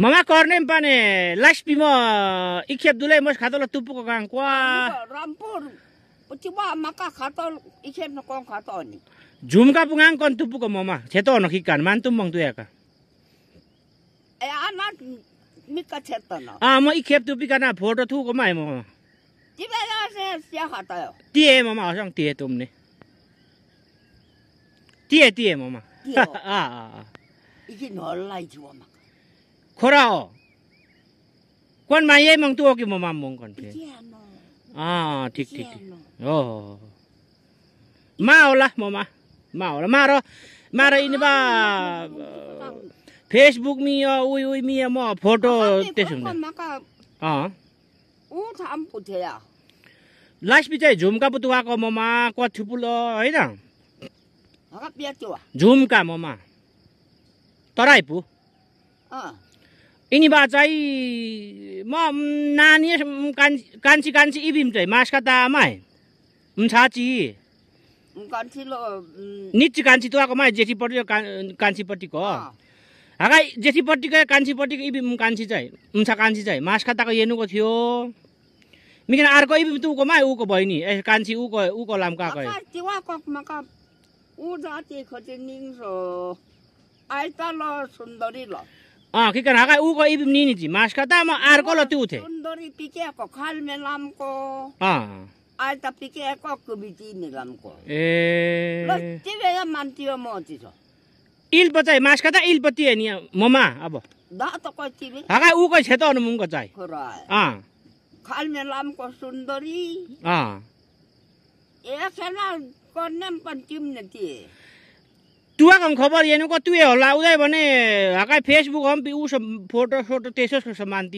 Mama korne pane lash pimo ikhyap dulai mos khatol tupu ko kang kwa Rampur uchiba maka khatol ikhyap no kong khatol ni Jum ka pungang kon tupu ko mama cheto no hikan mantum mong tu ya ka E ana mika cheto no Ah mo ikhyap tupi kana photo thu ko mai mama Tiba ya se sia khatol Tie mama sang tie tumne Tie tie mama Ah ah ah Iki no lai jiwa maka खोरा हो कन्मा यही मङ्तु okay मोमा मङकन् अँ ठिक ठिक हो मा होला ममा मा मा र यिनी फेसबुक मियो उही उही मियो म फोटो त्यसो हुन्छ लास्ट झुमका झुम्का पुगेको ममा क थुपुलो होइन झुमका ममा पु अ यिनी चाहिँ म नानी कान्छी कान्छी कान्छी इबिम चाहिँ मास्का मुसाची कान्छी ल निची कान्छी तुआएकोमा जेठीपट्टि कान्छीपट्टिको हाका जेठीपट्टिको कान्छीपट्टिको इभीम कान्छी चाहिँ मुसा कान्छी चाहिँ ताको हेर्नुको थियो मिकन अर्को इबिम त उको बहिनी ए कान्छी उको ऊ कोही ल सुन्दरी ल सुन्दरी के को जी म थे आज त তোমাক খবৰ এনেকুৱা তুমি হ'লা ওলাই মানে একাই ফেচবুক হম ফটো চটো তেজ মান্তি